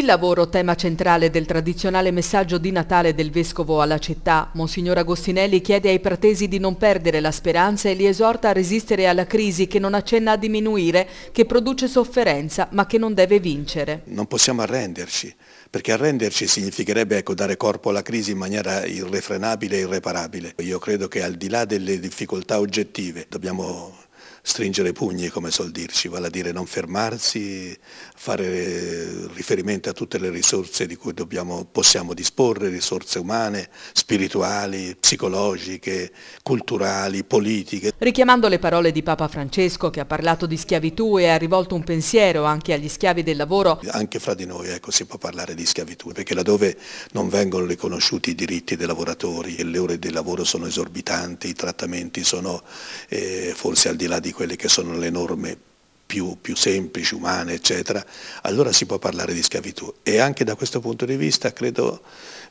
Il lavoro, tema centrale del tradizionale messaggio di Natale del Vescovo alla città, Monsignor Agostinelli chiede ai pratesi di non perdere la speranza e li esorta a resistere alla crisi che non accenna a diminuire, che produce sofferenza ma che non deve vincere. Non possiamo arrenderci, perché arrenderci significherebbe ecco, dare corpo alla crisi in maniera irrefrenabile e irreparabile. Io credo che al di là delle difficoltà oggettive dobbiamo stringere i pugni, come sol dirci, vale a dire non fermarsi, fare riferimento a tutte le risorse di cui dobbiamo, possiamo disporre, risorse umane, spirituali, psicologiche, culturali, politiche. Richiamando le parole di Papa Francesco che ha parlato di schiavitù e ha rivolto un pensiero anche agli schiavi del lavoro. Anche fra di noi ecco, si può parlare di schiavitù perché laddove non vengono riconosciuti i diritti dei lavoratori, le ore di lavoro sono esorbitanti, i trattamenti sono eh, forse al di là di di quelle che sono le norme più, più semplici, umane, eccetera, allora si può parlare di schiavitù. E anche da questo punto di vista credo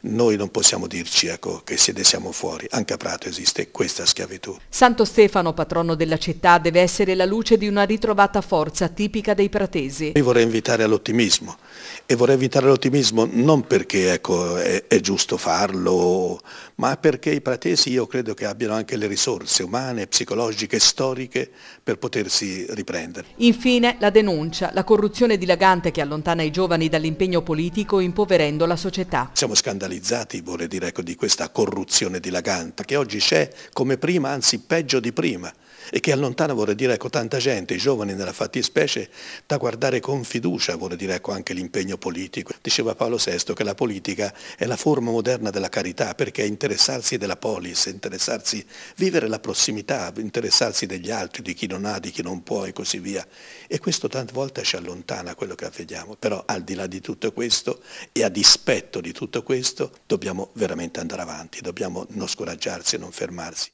noi non possiamo dirci ecco, che se ne siamo fuori, anche a Prato esiste questa schiavitù. Santo Stefano, patrono della città, deve essere la luce di una ritrovata forza tipica dei pratesi. Io vorrei invitare all'ottimismo e vorrei invitare all'ottimismo non perché ecco, è, è, giusto farlo, ma perché i pratesi io credo che abbiano anche le risorse umane, psicologiche, storiche per potersi riprendere. Infine la denuncia, la corruzione dilagante che allontana i giovani dall'impegno politico impoverendo la società. Siamo scandalizzati, vuole dire, ecco, di questa corruzione dilagante che oggi c'è come prima, anzi peggio di prima e che allontana, vorrei dire, ecco, tanta gente, i giovani nella fattispecie, da guardare con fiducia, vuole dire, ecco, anche l'impegno politico. Diceva Paolo VI che la politica è la forma moderna della carità perché interessarsi della polis, interessarsi, vivere la prossimità, interessarsi degli altri, di chi non ha, di chi non può e così via. E questo tante volte ci allontana quello che avvediamo, però al di là di tutto questo e a dispetto di tutto questo dobbiamo veramente andare avanti, dobbiamo non scoraggiarsi e non fermarsi.